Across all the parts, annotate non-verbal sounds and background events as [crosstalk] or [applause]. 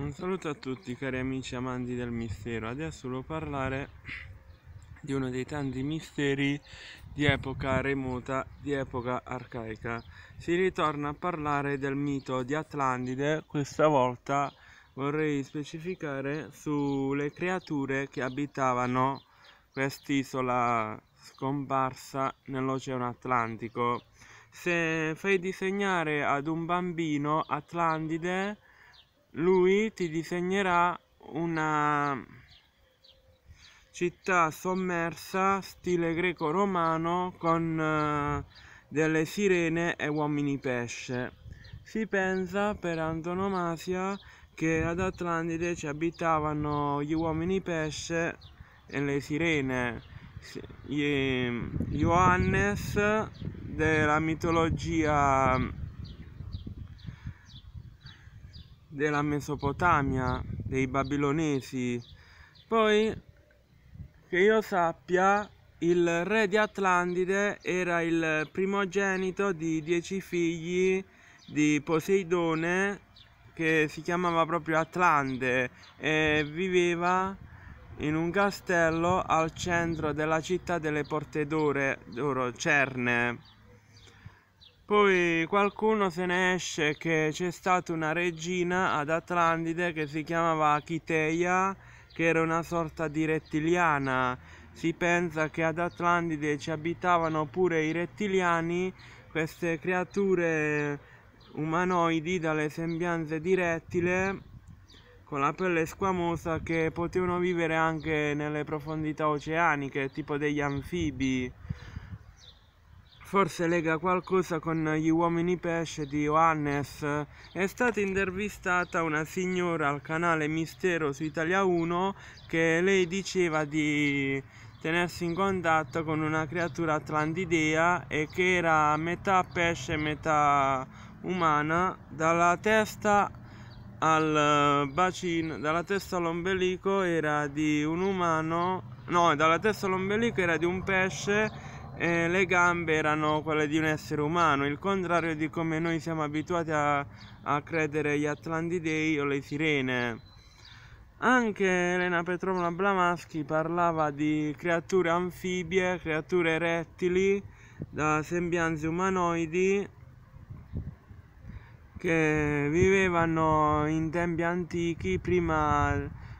Un saluto a tutti cari amici amanti del mistero, adesso volevo parlare di uno dei tanti misteri di epoca remota, di epoca arcaica. Si ritorna a parlare del mito di Atlantide, questa volta vorrei specificare sulle creature che abitavano quest'isola scomparsa nell'Oceano Atlantico. Se fai disegnare ad un bambino Atlantide, lui ti disegnerà una città sommersa stile greco-romano con eh, delle sirene e uomini pesce. Si pensa per antonomasia che ad Atlantide ci abitavano gli uomini pesce e le sirene. Gli Johannes eh, della mitologia della Mesopotamia, dei babilonesi. Poi, che io sappia, il re di Atlantide era il primogenito di dieci figli di Poseidone che si chiamava proprio Atlante e viveva in un castello al centro della città delle Porte d'Oro, Cerne. Poi qualcuno se ne esce che c'è stata una regina ad Atlantide che si chiamava Achiteia, che era una sorta di rettiliana. Si pensa che ad Atlantide ci abitavano pure i rettiliani, queste creature umanoidi dalle sembianze di rettile con la pelle squamosa che potevano vivere anche nelle profondità oceaniche, tipo degli anfibi forse lega qualcosa con gli uomini pesce di Johannes. È stata intervistata una signora al canale Mistero su Italia 1 che lei diceva di tenersi in contatto con una creatura atlantidea e che era metà pesce e metà umana dalla testa al bacino dalla testa all'ombelico era di un umano no dalla testa all'ombelico era di un pesce eh, le gambe erano quelle di un essere umano, il contrario di come noi siamo abituati a, a credere gli Atlantidei o le sirene. Anche Elena Petrovna Blamaschi parlava di creature anfibie, creature rettili da sembianze umanoidi che vivevano in tempi antichi prima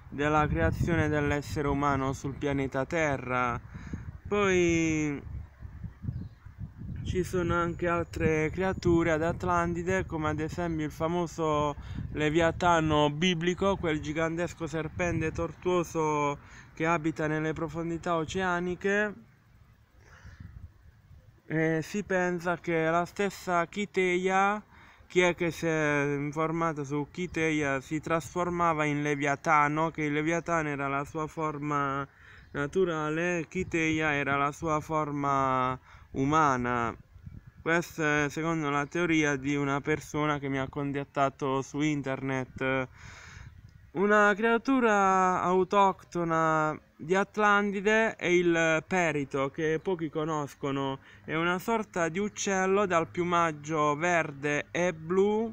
della creazione dell'essere umano sul pianeta Terra. Poi ci sono anche altre creature ad Atlantide come ad esempio il famoso leviatano biblico, quel gigantesco serpente tortuoso che abita nelle profondità oceaniche. E si pensa che la stessa Chiteia, chi è che si è informato su Chiteia, si trasformava in leviatano, che il leviatano era la sua forma naturale, Chiteia era la sua forma umana. Questa è secondo la teoria di una persona che mi ha contattato su internet. Una creatura autoctona di Atlantide è il perito, che pochi conoscono. È una sorta di uccello dal piumaggio verde e blu,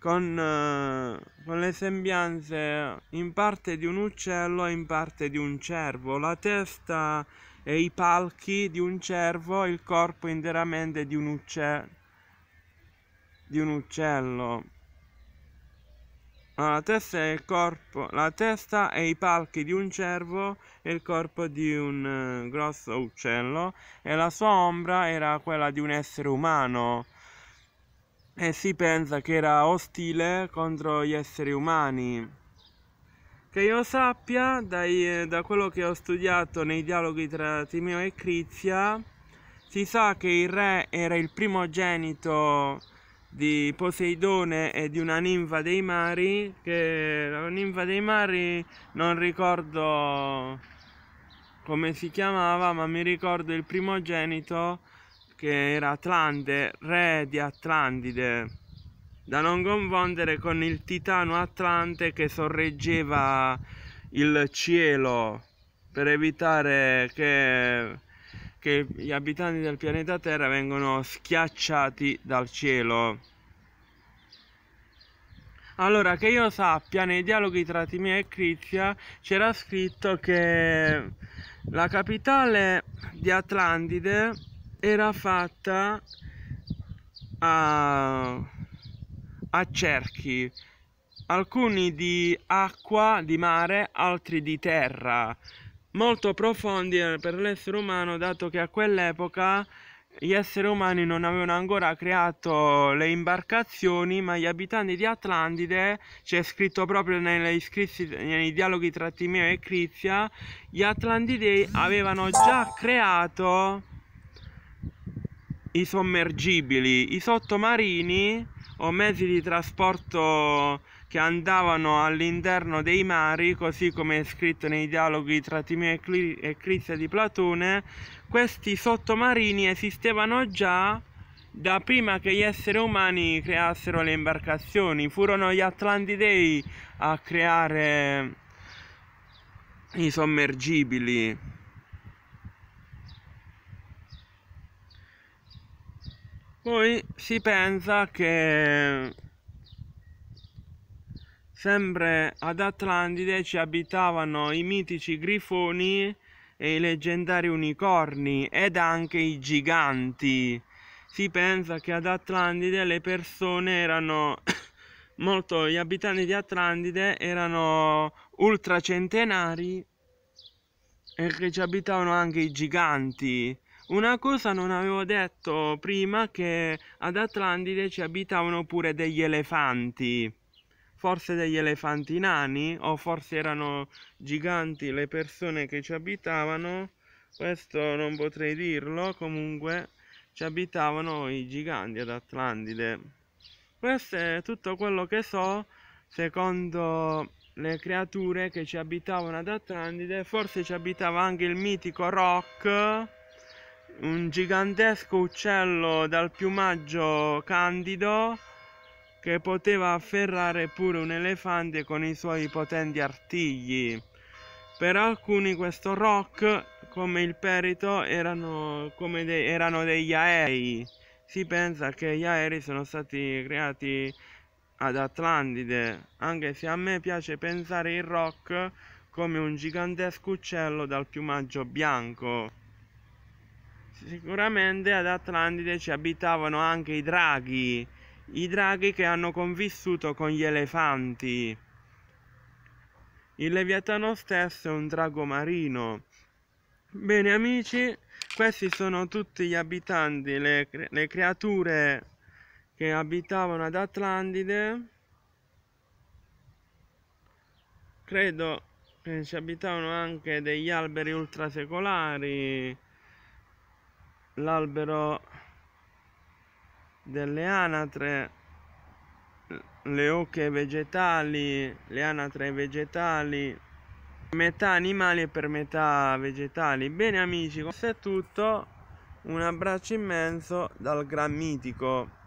con, eh, con le sembianze in parte di un uccello e in parte di un cervo. La testa e i palchi di un cervo e il corpo interamente di un, ucce... di un uccello. La testa, corpo... la testa, e i palchi di un cervo e il corpo di un eh, grosso uccello e la sua ombra era quella di un essere umano e si pensa che era ostile contro gli esseri umani. Che io sappia, dai, eh, da quello che ho studiato nei dialoghi tra Timeo e Crizia, si sa che il re era il primogenito di Poseidone e di una ninfa dei mari, che la ninfa dei mari non ricordo come si chiamava, ma mi ricordo il primogenito che era Atlante, re di Atlantide da non confondere con il titano Atlante che sorreggeva il cielo per evitare che, che gli abitanti del pianeta Terra vengano schiacciati dal cielo. Allora, che io sappia, nei dialoghi tra Timia e Crizia c'era scritto che la capitale di Atlantide era fatta a a cerchi, alcuni di acqua, di mare, altri di terra, molto profondi per l'essere umano dato che a quell'epoca gli esseri umani non avevano ancora creato le imbarcazioni, ma gli abitanti di Atlantide, c'è scritto proprio iscrizi, nei dialoghi tra Timeo e Crizia, gli Atlantidei avevano già creato i sommergibili, i sottomarini o mezzi di trasporto che andavano all'interno dei mari, così come è scritto nei dialoghi tra Timeo e Crisia di Platone, questi sottomarini esistevano già da prima che gli esseri umani creassero le imbarcazioni. Furono gli Atlantidei a creare i sommergibili. Poi si pensa che sempre ad Atlantide ci abitavano i mitici grifoni e i leggendari unicorni ed anche i giganti. Si pensa che ad Atlantide le persone erano [coughs] molto, gli abitanti di Atlantide erano ultracentenari e che ci abitavano anche i giganti una cosa non avevo detto prima che ad Atlantide ci abitavano pure degli elefanti, forse degli elefanti nani o forse erano giganti le persone che ci abitavano, questo non potrei dirlo, comunque ci abitavano i giganti ad Atlantide. Questo è tutto quello che so secondo le creature che ci abitavano ad Atlantide, forse ci abitava anche il mitico Rock un gigantesco uccello dal piumaggio candido che poteva afferrare pure un elefante con i suoi potenti artigli. Per alcuni questo rock, come il perito, erano, come de erano degli aerei. Si pensa che gli aerei sono stati creati ad Atlantide, anche se a me piace pensare il rock come un gigantesco uccello dal piumaggio bianco. Sicuramente ad Atlantide ci abitavano anche i draghi, i draghi che hanno convissuto con gli elefanti. Il Leviatano stesso è un drago marino. Bene amici, questi sono tutti gli abitanti, le, le creature che abitavano ad Atlantide. Credo che ci abitavano anche degli alberi ultrasecolari l'albero delle anatre le oche vegetali le anatre vegetali metà animali e per metà vegetali bene amici questo è tutto un abbraccio immenso dal gran mitico